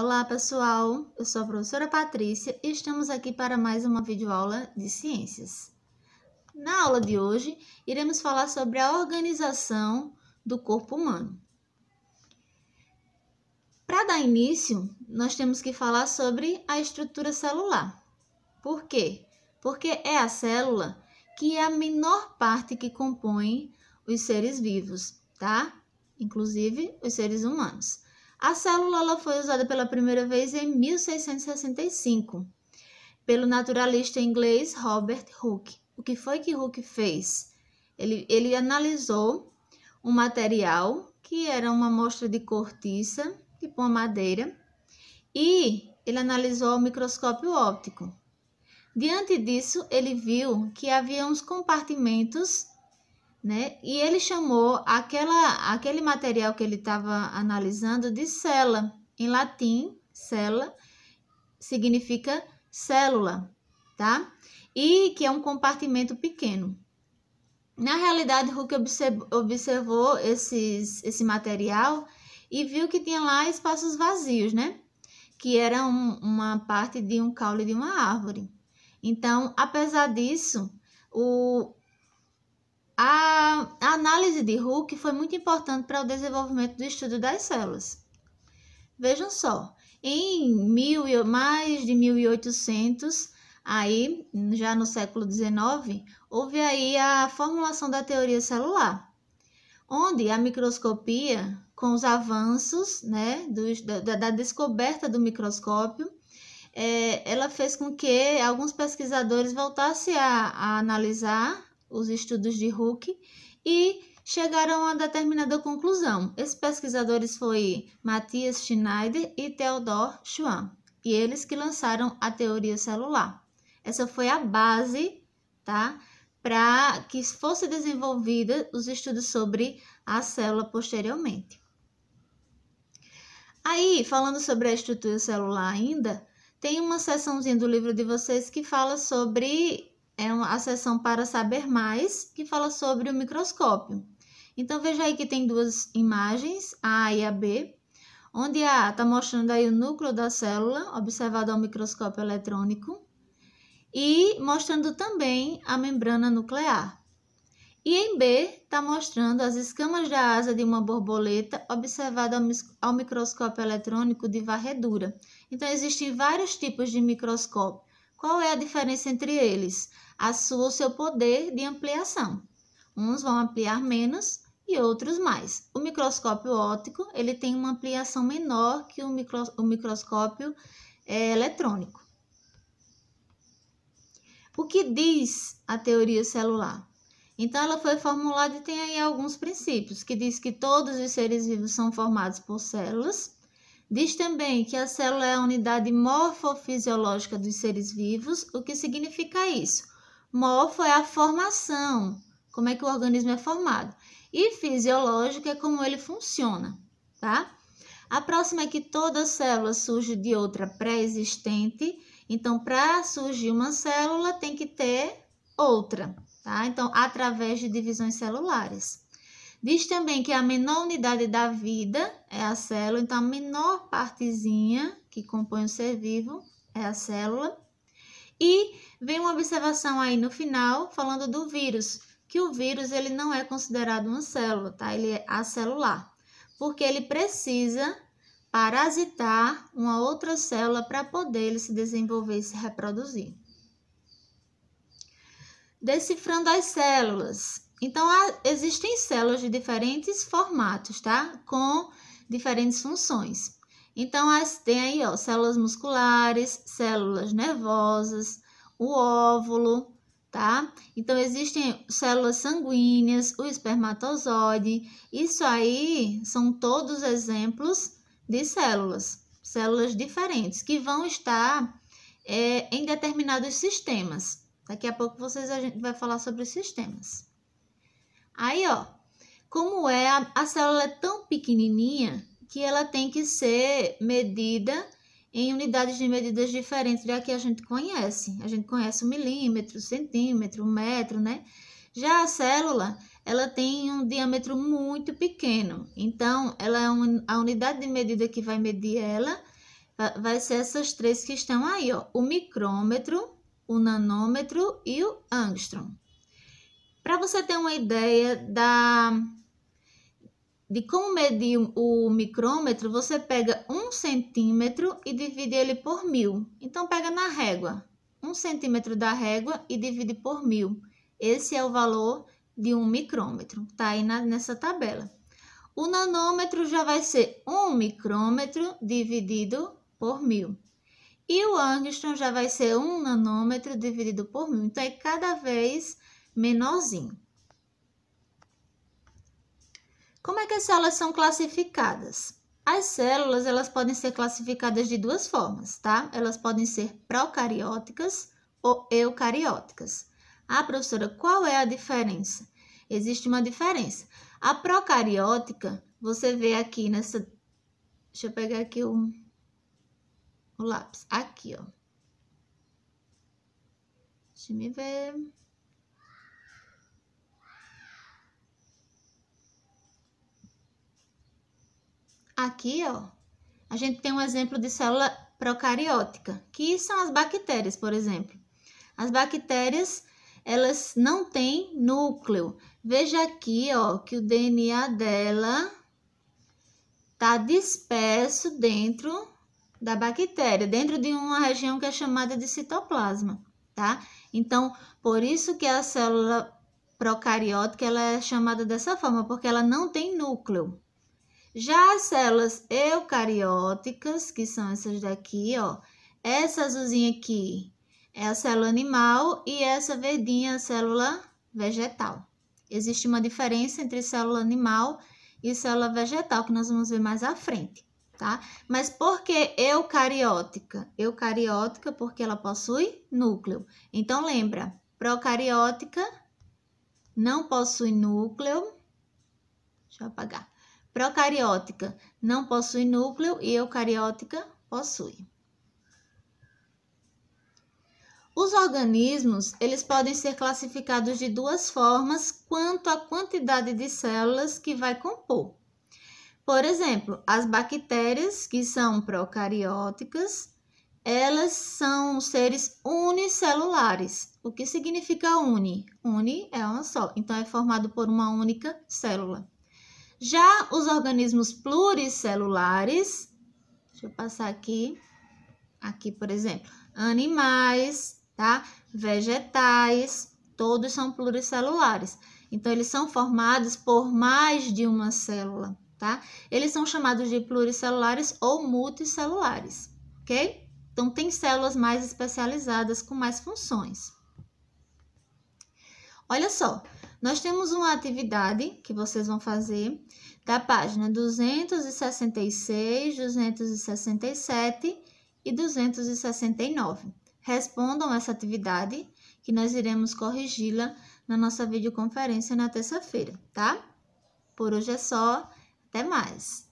Olá, pessoal! Eu sou a professora Patrícia e estamos aqui para mais uma videoaula de ciências. Na aula de hoje, iremos falar sobre a organização do corpo humano. Para dar início, nós temos que falar sobre a estrutura celular. Por quê? Porque é a célula que é a menor parte que compõe os seres vivos, tá? Inclusive os seres humanos. A célula foi usada pela primeira vez em 1665 pelo naturalista inglês Robert Hooke. O que foi que Hooke fez? Ele, ele analisou um material que era uma amostra de cortiça, tipo uma madeira, e ele analisou o microscópio óptico. Diante disso, ele viu que havia uns compartimentos né? E ele chamou aquela, aquele material que ele estava analisando de cela. Em latim, cela significa célula, tá? E que é um compartimento pequeno. Na realidade, Hooke observou esses, esse material e viu que tinha lá espaços vazios, né? Que era um, uma parte de um caule de uma árvore. Então, apesar disso, o, a, análise de Hooke foi muito importante para o desenvolvimento do estudo das células. Vejam só, em mil, mais de 1800, aí já no século XIX, houve aí a formulação da teoria celular, onde a microscopia, com os avanços né, da, da, descoberta do microscópio, é, ela fez com que alguns pesquisadores voltassem a, a analisar os estudos de Hooke e chegaram a determinada conclusão. Esses pesquisadores foram Matthias Schneider e Theodor Schwann, e eles que lançaram a teoria celular. Essa foi a base, tá? Para que fosse desenvolvida os estudos sobre a célula posteriormente. Aí, falando sobre a estrutura celular ainda, tem uma seçãozinha do livro de vocês que fala sobre é uma, a seção para saber mais, que fala sobre o microscópio. Então, veja aí que tem duas imagens, a A e a B, onde a A está mostrando aí o núcleo da célula, observado ao microscópio eletrônico, e mostrando também a membrana nuclear. E em B está mostrando as escamas da asa de uma borboleta observada ao microscópio eletrônico de varredura. Então, existem vários tipos de microscópio. Qual é a diferença entre eles? A sua, o seu poder de ampliação. Uns vão ampliar menos e outros mais. O microscópio óptico ele tem uma ampliação menor que o, micro, o microscópio é, eletrônico. O que diz a teoria celular? Então, ela foi formulada e tem aí alguns princípios, que diz que todos os seres vivos são formados por células, Diz também que a célula é a unidade morfofisiológica dos seres vivos. O que significa isso? Morfo é a formação, como é que o organismo é formado. E fisiológico é como ele funciona, tá? A próxima é que toda célula surge de outra pré-existente. Então, para surgir uma célula, tem que ter outra, tá? Então, através de divisões celulares. Diz também que a menor unidade da vida é a célula, então a menor partezinha que compõe o ser vivo é a célula. E vem uma observação aí no final falando do vírus, que o vírus ele não é considerado uma célula, tá? Ele é acelular, porque ele precisa parasitar uma outra célula para poder ele se desenvolver e se reproduzir. Decifrando as células, então, há, existem células de diferentes formatos, tá? Com diferentes funções. Então, as, tem aí, ó, células musculares, células nervosas, o óvulo, tá? Então, existem células sanguíneas, o espermatozoide. Isso aí são todos exemplos de células, células diferentes, que vão estar é, em determinados sistemas. Daqui a pouco vocês, a gente vai falar sobre sistemas. Aí, ó, como é a, a célula é tão pequenininha que ela tem que ser medida em unidades de medidas diferentes da que a gente conhece. A gente conhece o milímetro, centímetro, metro, né? Já a célula, ela tem um diâmetro muito pequeno. Então, ela é um, a unidade de medida que vai medir ela vai ser essas três que estão aí, ó, o micrômetro, o nanômetro e o angstrom. Para você ter uma ideia da de como medir o micrômetro, você pega um centímetro e divide ele por mil. Então, pega na régua. Um centímetro da régua e divide por mil. Esse é o valor de um micrômetro. Tá aí na, nessa tabela. O nanômetro já vai ser um micrômetro dividido por mil. E o angstrom já vai ser um nanômetro dividido por mil. Então, é cada vez menorzinho. Como é que as células são classificadas? As células, elas podem ser classificadas de duas formas, tá? Elas podem ser procarióticas ou eucarióticas. Ah, professora, qual é a diferença? Existe uma diferença. A procariótica, você vê aqui nessa... Deixa eu pegar aqui o, o lápis. Aqui, ó. Deixa eu ver... Aqui, ó, a gente tem um exemplo de célula procariótica, que são as bactérias, por exemplo. As bactérias, elas não têm núcleo. Veja aqui, ó, que o DNA dela tá disperso dentro da bactéria, dentro de uma região que é chamada de citoplasma, tá? Então, por isso que a célula procariótica ela é chamada dessa forma, porque ela não tem núcleo, já as células eucarióticas, que são essas daqui, ó, essa azulzinha aqui é a célula animal e essa verdinha é a célula vegetal. Existe uma diferença entre célula animal e célula vegetal, que nós vamos ver mais à frente, tá? Mas por que eucariótica? Eucariótica porque ela possui núcleo. Então, lembra, procariótica não possui núcleo. Deixa eu apagar. Procariótica não possui núcleo e eucariótica possui. Os organismos, eles podem ser classificados de duas formas quanto à quantidade de células que vai compor. Por exemplo, as bactérias, que são procarióticas, elas são seres unicelulares. O que significa uni? Uni é uma só, então é formado por uma única célula. Já os organismos pluricelulares, deixa eu passar aqui, aqui, por exemplo, animais, tá? Vegetais, todos são pluricelulares. Então, eles são formados por mais de uma célula, tá? Eles são chamados de pluricelulares ou multicelulares, ok? Então, tem células mais especializadas com mais funções. Olha só, nós temos uma atividade que vocês vão fazer da página 266, 267 e 269. Respondam essa atividade que nós iremos corrigi-la na nossa videoconferência na terça-feira, tá? Por hoje é só, até mais!